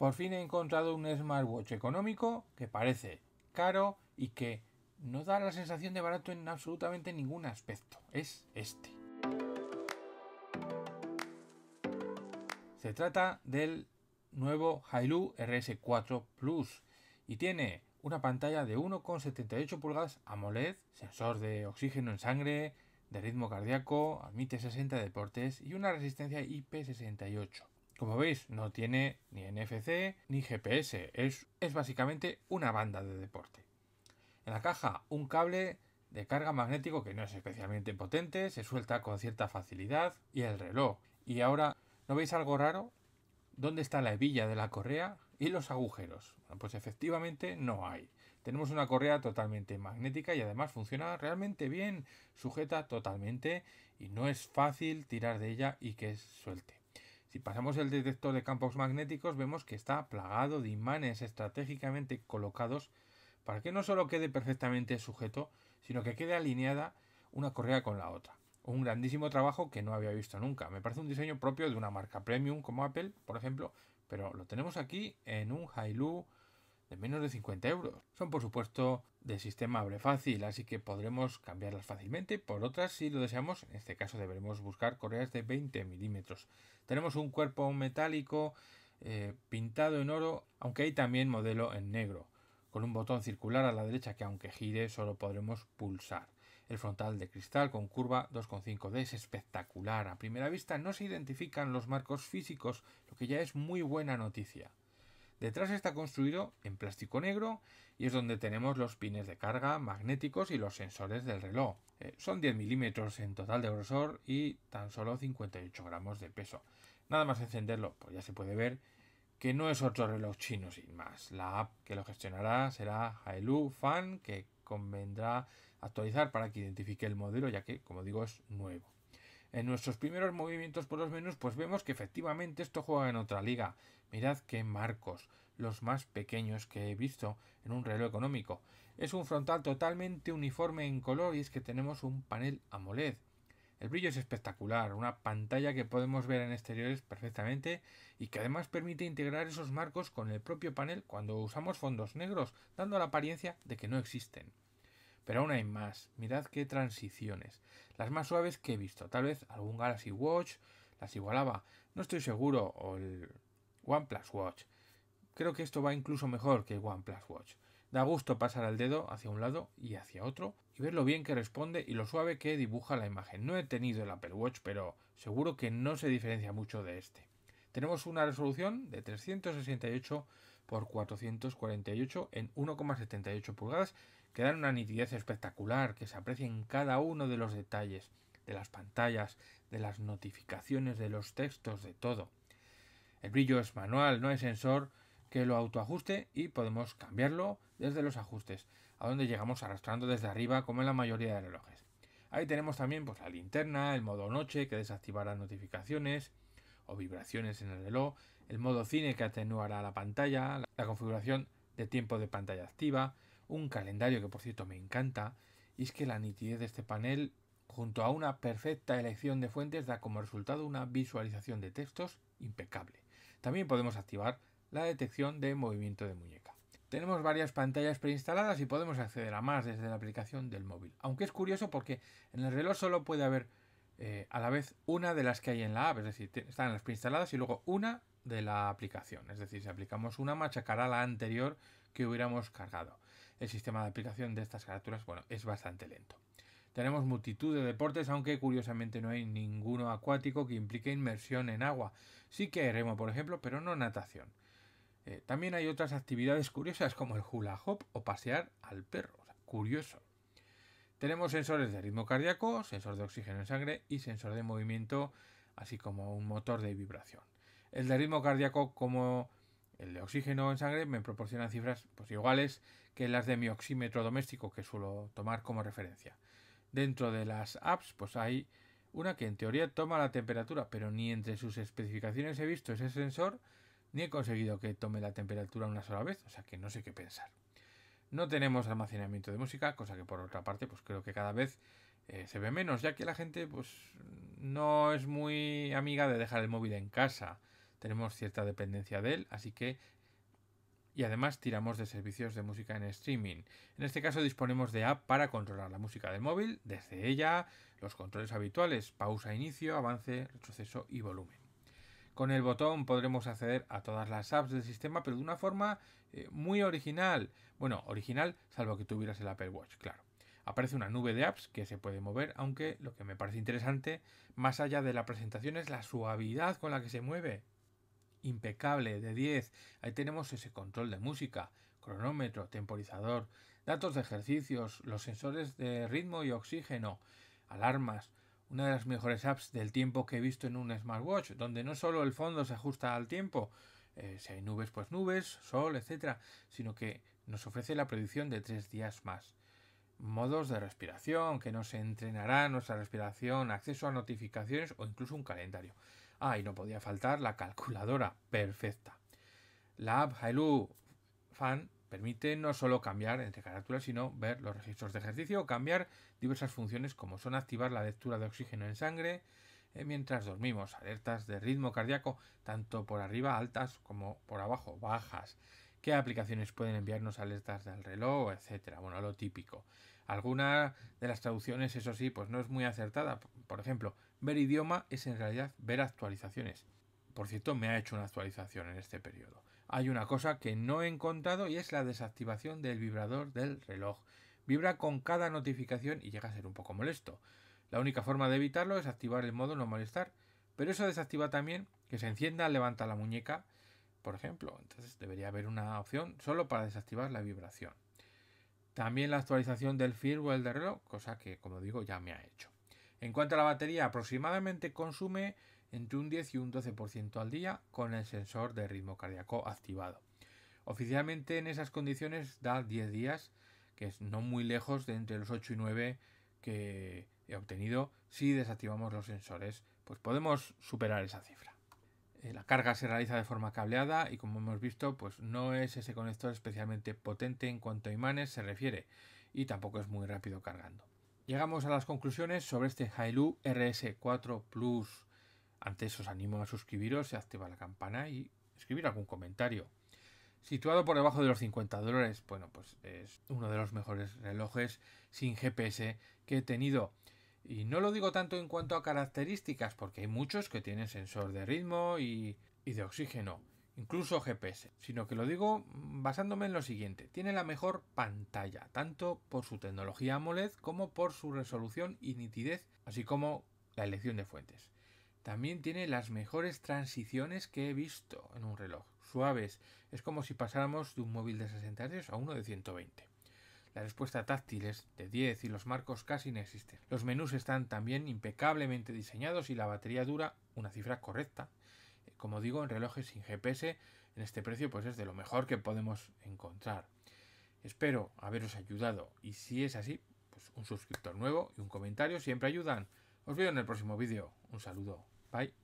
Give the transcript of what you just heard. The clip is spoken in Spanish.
Por fin he encontrado un smartwatch económico que parece caro y que no da la sensación de barato en absolutamente ningún aspecto. Es este. Se trata del nuevo Hailu RS4 Plus y tiene una pantalla de 1,78 pulgadas AMOLED, sensor de oxígeno en sangre, de ritmo cardíaco, admite 60 deportes y una resistencia IP68. Como veis, no tiene ni NFC ni GPS, es, es básicamente una banda de deporte. En la caja, un cable de carga magnético que no es especialmente potente, se suelta con cierta facilidad y el reloj. Y ahora, ¿no veis algo raro? ¿Dónde está la hebilla de la correa y los agujeros? pues efectivamente no hay. Tenemos una correa totalmente magnética y además funciona realmente bien, sujeta totalmente y no es fácil tirar de ella y que suelte. Si pasamos el detector de campos magnéticos vemos que está plagado de imanes estratégicamente colocados para que no solo quede perfectamente sujeto, sino que quede alineada una correa con la otra. Un grandísimo trabajo que no había visto nunca. Me parece un diseño propio de una marca premium como Apple, por ejemplo, pero lo tenemos aquí en un Hailu de menos de 50 euros. Son por supuesto de sistema abre fácil, así que podremos cambiarlas fácilmente. Por otras, si lo deseamos, en este caso deberemos buscar correas de 20 milímetros. Tenemos un cuerpo metálico eh, pintado en oro, aunque hay también modelo en negro, con un botón circular a la derecha que aunque gire solo podremos pulsar. El frontal de cristal con curva 2,5D es espectacular. A primera vista no se identifican los marcos físicos, lo que ya es muy buena noticia. Detrás está construido en plástico negro y es donde tenemos los pines de carga magnéticos y los sensores del reloj. Eh, son 10 milímetros en total de grosor y tan solo 58 gramos de peso. Nada más encenderlo, pues ya se puede ver que no es otro reloj chino sin más. La app que lo gestionará será Hailu Fan, que convendrá actualizar para que identifique el modelo, ya que, como digo, es nuevo. En nuestros primeros movimientos por los menos, pues vemos que efectivamente esto juega en otra liga. Mirad qué marcos, los más pequeños que he visto en un reloj económico. Es un frontal totalmente uniforme en color y es que tenemos un panel AMOLED. El brillo es espectacular, una pantalla que podemos ver en exteriores perfectamente y que además permite integrar esos marcos con el propio panel cuando usamos fondos negros, dando la apariencia de que no existen. Pero aún hay más. Mirad qué transiciones. Las más suaves que he visto. Tal vez algún Galaxy Watch las igualaba. No estoy seguro. O el OnePlus Watch. Creo que esto va incluso mejor que el OnePlus Watch. Da gusto pasar el dedo hacia un lado y hacia otro y ver lo bien que responde y lo suave que dibuja la imagen. No he tenido el Apple Watch, pero seguro que no se diferencia mucho de este. Tenemos una resolución de 368 x 448 en 1,78 pulgadas que dan una nitidez espectacular, que se aprecia en cada uno de los detalles, de las pantallas, de las notificaciones, de los textos, de todo. El brillo es manual, no hay sensor que lo autoajuste y podemos cambiarlo desde los ajustes, a donde llegamos arrastrando desde arriba como en la mayoría de relojes. Ahí tenemos también pues, la linterna, el modo noche que desactivará notificaciones o vibraciones en el reloj, el modo cine que atenuará la pantalla, la configuración de tiempo de pantalla activa, un calendario que por cierto me encanta, y es que la nitidez de este panel junto a una perfecta elección de fuentes da como resultado una visualización de textos impecable. También podemos activar la detección de movimiento de muñeca. Tenemos varias pantallas preinstaladas y podemos acceder a más desde la aplicación del móvil. Aunque es curioso porque en el reloj solo puede haber eh, a la vez una de las que hay en la app, es decir, están las preinstaladas y luego una de la aplicación. Es decir, si aplicamos una, machacará la anterior que hubiéramos cargado. El sistema de aplicación de estas caricaturas, bueno, es bastante lento. Tenemos multitud de deportes, aunque curiosamente no hay ninguno acuático que implique inmersión en agua. Sí que hay remo, por ejemplo, pero no natación. Eh, también hay otras actividades curiosas como el hula hop o pasear al perro. curioso. Tenemos sensores de ritmo cardíaco, sensor de oxígeno en sangre y sensor de movimiento, así como un motor de vibración. El de ritmo cardíaco como el de oxígeno en sangre me proporcionan cifras pues, iguales que las de mi oxímetro doméstico que suelo tomar como referencia. Dentro de las apps pues hay una que en teoría toma la temperatura, pero ni entre sus especificaciones he visto ese sensor ni he conseguido que tome la temperatura una sola vez, o sea que no sé qué pensar. No tenemos almacenamiento de música, cosa que por otra parte pues creo que cada vez eh, se ve menos, ya que la gente pues no es muy amiga de dejar el móvil en casa tenemos cierta dependencia de él, así que y además tiramos de servicios de música en streaming. En este caso disponemos de app para controlar la música del móvil, desde ella los controles habituales, pausa, inicio, avance, retroceso y volumen. Con el botón podremos acceder a todas las apps del sistema, pero de una forma eh, muy original. Bueno, original salvo que tuvieras el Apple Watch, claro. Aparece una nube de apps que se puede mover, aunque lo que me parece interesante, más allá de la presentación, es la suavidad con la que se mueve impecable, de 10. Ahí tenemos ese control de música, cronómetro, temporizador, datos de ejercicios, los sensores de ritmo y oxígeno, alarmas, una de las mejores apps del tiempo que he visto en un smartwatch, donde no solo el fondo se ajusta al tiempo, eh, si hay nubes, pues nubes, sol, etcétera, sino que nos ofrece la predicción de tres días más. Modos de respiración, que nos entrenará nuestra respiración, acceso a notificaciones o incluso un calendario. Ah, y no podía faltar la calculadora. Perfecta. La app Hailu Fan permite no solo cambiar entre carátulas, sino ver los registros de ejercicio cambiar diversas funciones como son activar la lectura de oxígeno en sangre eh, mientras dormimos, alertas de ritmo cardíaco, tanto por arriba altas como por abajo bajas, qué aplicaciones pueden enviarnos alertas del reloj, etcétera, bueno, lo típico. Algunas de las traducciones, eso sí, pues no es muy acertada. Por ejemplo, ver idioma es en realidad ver actualizaciones. Por cierto, me ha hecho una actualización en este periodo. Hay una cosa que no he encontrado y es la desactivación del vibrador del reloj. Vibra con cada notificación y llega a ser un poco molesto. La única forma de evitarlo es activar el modo no molestar, pero eso desactiva también que se encienda levanta la muñeca, por ejemplo. Entonces debería haber una opción solo para desactivar la vibración. También la actualización del firmware del reloj, cosa que como digo ya me ha hecho. En cuanto a la batería, aproximadamente consume entre un 10 y un 12% al día con el sensor de ritmo cardíaco activado. Oficialmente en esas condiciones da 10 días, que es no muy lejos de entre los 8 y 9 que he obtenido si desactivamos los sensores, pues podemos superar esa cifra. Eh, la carga se realiza de forma cableada y como hemos visto, pues no es ese conector especialmente potente en cuanto a imanes se refiere y tampoco es muy rápido cargando. Llegamos a las conclusiones sobre este Hailu RS4 Plus. Antes os animo a suscribiros, activar la campana y escribir algún comentario. Situado por debajo de los 50 dólares, bueno, pues es uno de los mejores relojes sin GPS que he tenido. Y no lo digo tanto en cuanto a características, porque hay muchos que tienen sensor de ritmo y, de oxígeno, incluso GPS, sino que lo digo basándome en lo siguiente, tiene la mejor pantalla, tanto por su tecnología AMOLED como por su resolución y nitidez, así como la elección de fuentes. También tiene las mejores transiciones que he visto en un reloj, suaves, es como si pasáramos de un móvil de 60 Hz a uno de 120. La respuesta táctil es de 10 y los marcos casi no existen. Los menús están también impecablemente diseñados y la batería dura una cifra correcta. Eh, como digo, en relojes sin GPS, en este precio pues es de lo mejor que podemos encontrar. Espero haberos ayudado y si es así, pues un suscriptor nuevo y un comentario siempre ayudan. Os veo en el próximo vídeo. Un saludo. Bye.